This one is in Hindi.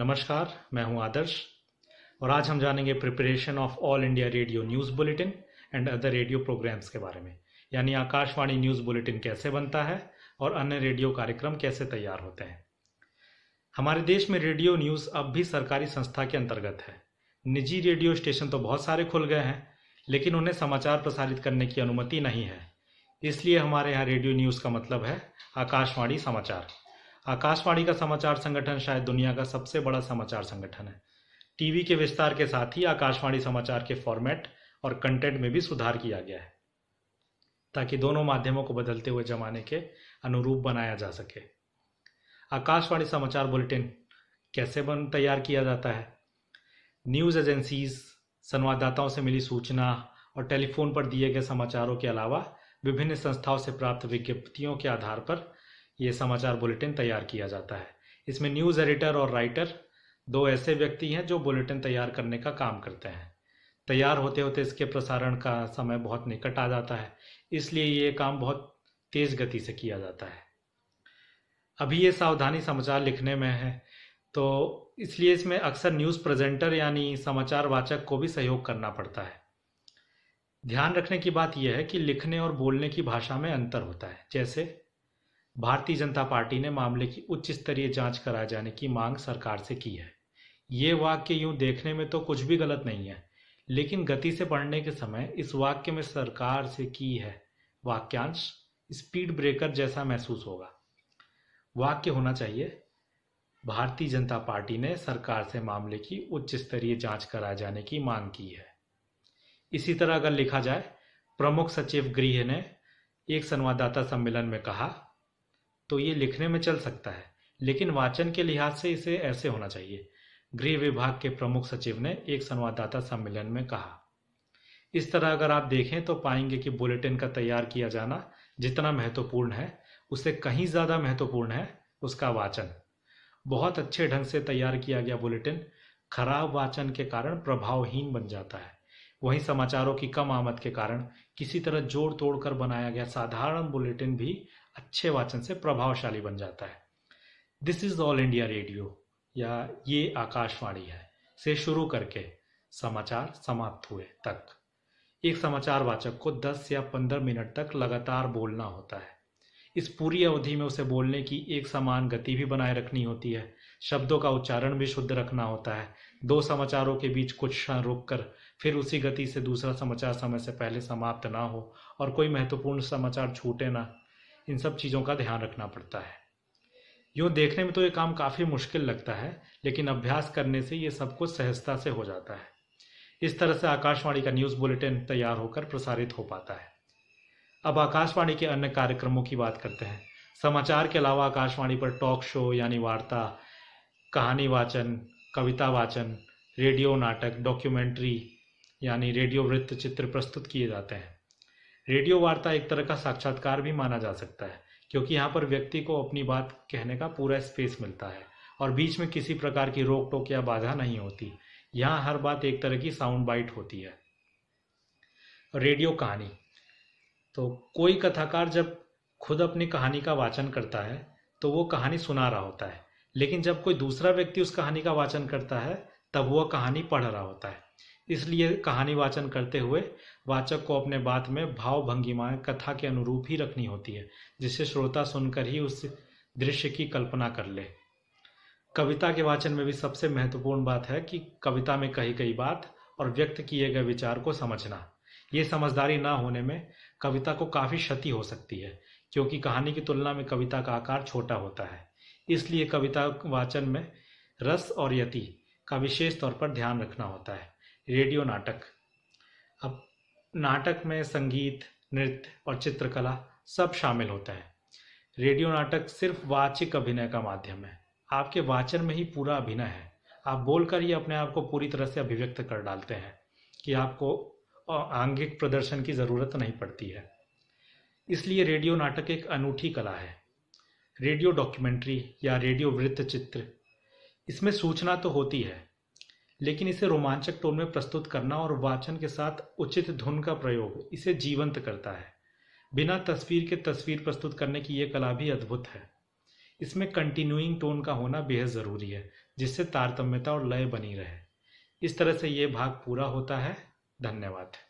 नमस्कार मैं हूं आदर्श और आज हम जानेंगे preparation of All India Radio news bulletin and other radio programmes के बारे में यानी आकाशवाणी न्यूज़ बुलेटिन कैसे बनता है और अन्य रेडियो कार्यक्रम कैसे तैयार होते हैं हमारे देश में रेडियो न्यूज़ अब भी सरकारी संस्था के अंतर्गत है निजी रेडियो स्टेशन तो बहुत सारे खुल गए हैं लेकिन उन्हें समाचार प्रसारित करने की अनुमति नहीं है इसलिए हमारे यहाँ रेडियो न्यूज़ का मतलब है आकाशवाणी समाचार आकाशवाणी का समाचार संगठन शायद दुनिया का सबसे बड़ा समाचार संगठन है टीवी के विस्तार के साथ ही आकाशवाणी समाचार के फॉर्मेट और कंटेंट में भी सुधार किया गया है ताकि दोनों माध्यमों को बदलते हुए जमाने के अनुरूप बनाया जा सके आकाशवाणी समाचार बुलेटिन कैसे बन तैयार किया जाता है न्यूज़ एजेंसीज संवाददाताओं से मिली सूचना और टेलीफोन पर दिए गए समाचारों के अलावा विभिन्न संस्थाओं से प्राप्त विज्ञप्तियों के आधार पर ये समाचार बुलेटिन तैयार किया जाता है इसमें न्यूज़ एडिटर और राइटर दो ऐसे व्यक्ति हैं जो बुलेटिन तैयार करने का काम करते हैं तैयार होते होते इसके प्रसारण का समय बहुत निकट आ जाता है इसलिए ये काम बहुत तेज़ गति से किया जाता है अभी ये सावधानी समाचार लिखने में है तो इसलिए इसमें अक्सर न्यूज़ प्रेजेंटर यानी समाचार वाचक को भी सहयोग करना पड़ता है ध्यान रखने की बात यह है कि लिखने और बोलने की भाषा में अंतर होता है जैसे भारतीय जनता पार्टी ने मामले की उच्च स्तरीय जांच कराए जाने की मांग सरकार से की है ये वाक्य यूं देखने में तो कुछ भी गलत नहीं है लेकिन गति से पढ़ने के समय इस वाक्य में सरकार से की है वाक्यांश स्पीड ब्रेकर जैसा महसूस होगा वाक्य होना चाहिए भारतीय जनता पार्टी ने सरकार से मामले की उच्च स्तरीय जांच कराए जाने की मांग की है इसी तरह अगर लिखा जाए प्रमुख सचिव गृह ने एक संवाददाता सम्मेलन में कहा तो ये लिखने में चल सकता है लेकिन वाचन के लिहाज से इसे ऐसे होना चाहिए गृह विभाग के प्रमुख सचिव ने एक संवाददाता सम्मेलन में कहा इस तरह अगर आप देखें तो पाएंगे कि बुलेटिन का तैयार किया जाना जितना महत्वपूर्ण है उससे कहीं ज़्यादा महत्वपूर्ण है उसका वाचन बहुत अच्छे ढंग से तैयार किया गया बुलेटिन खराब वाचन के कारण प्रभावहीन बन जाता है वहीं समाचारों की कम आमद के कारण किसी तरह जोड़ तोड़ कर बनाया गया साधारण बुलेटिन भी अच्छे वाचन से प्रभावशाली बन जाता है this is All India Radio या ये आकाशवाणी है से शुरू करके समाचार समाप्त हुए तक एक समाचार वाचक को 10 या 15 मिनट तक लगातार बोलना होता है इस पूरी अवधि में उसे बोलने की एक समान गति भी बनाए रखनी होती है शब्दों का उच्चारण भी शुद्ध रखना होता है दो समाचारों के बीच कुछ क्षण रुक कर फिर उसी गति से दूसरा समाचार समय से पहले समाप्त ना हो और कोई महत्वपूर्ण समाचार छूटे ना इन सब चीज़ों का ध्यान रखना पड़ता है यो देखने में तो ये काम काफ़ी मुश्किल लगता है लेकिन अभ्यास करने से ये सब कुछ सहजता से हो जाता है इस तरह से आकाशवाणी का न्यूज़ बुलेटिन तैयार होकर प्रसारित हो पाता है अब आकाशवाणी के अन्य कार्यक्रमों की बात करते हैं समाचार के अलावा आकाशवाणी पर टॉक शो यानी वार्ता कहानी वाचन कविता वाचन रेडियो नाटक डॉक्यूमेंट्री यानी रेडियो वृत्त चित्र प्रस्तुत किए जाते हैं रेडियो वार्ता एक तरह का साक्षात्कार भी माना जा सकता है क्योंकि यहाँ पर व्यक्ति को अपनी बात कहने का पूरा स्पेस मिलता है और बीच में किसी प्रकार की रोक टोक या बाधा नहीं होती यहाँ हर बात एक तरह की साउंड बाइट होती है रेडियो कहानी तो कोई कथाकार जब खुद अपनी कहानी का वाचन करता है तो वो कहानी सुना रहा होता है लेकिन जब कोई दूसरा व्यक्ति उस कहानी का वाचन करता है तब वह कहानी पढ़ रहा होता है इसलिए कहानी वाचन करते हुए वाचक को अपने बात में भाव भंगिमाएं कथा के अनुरूप ही रखनी होती है जिससे श्रोता सुनकर ही उस दृश्य की कल्पना कर ले कविता के वाचन में भी सबसे महत्वपूर्ण बात है कि कविता में कही गई बात और व्यक्त किए गए विचार को समझना ये समझदारी ना होने में कविता को काफ़ी क्षति हो सकती है क्योंकि कहानी की तुलना में कविता का आकार छोटा होता है इसलिए कविता वाचन में रस और यति का विशेष तौर पर ध्यान रखना होता है रेडियो नाटक अब नाटक में संगीत नृत्य और चित्रकला सब शामिल होता है रेडियो नाटक सिर्फ वाचिक अभिनय का माध्यम है आपके वाचन में ही पूरा अभिनय है आप बोलकर ही अपने आप को पूरी तरह से अभिव्यक्त कर डालते हैं कि आपको आंगिक प्रदर्शन की ज़रूरत नहीं पड़ती है इसलिए रेडियो नाटक एक अनूठी कला है रेडियो डॉक्यूमेंट्री या रेडियो वृत्त चित्र इसमें सूचना तो होती है लेकिन इसे रोमांचक टोन में प्रस्तुत करना और वाचन के साथ उचित धुन का प्रयोग इसे जीवंत करता है बिना तस्वीर के तस्वीर प्रस्तुत करने की यह कला भी अद्भुत है इसमें कंटिन्यूइंग टोन का होना बेहद ज़रूरी है जिससे तारतम्यता और लय बनी रहे इस तरह से ये भाग पूरा होता है धन्यवाद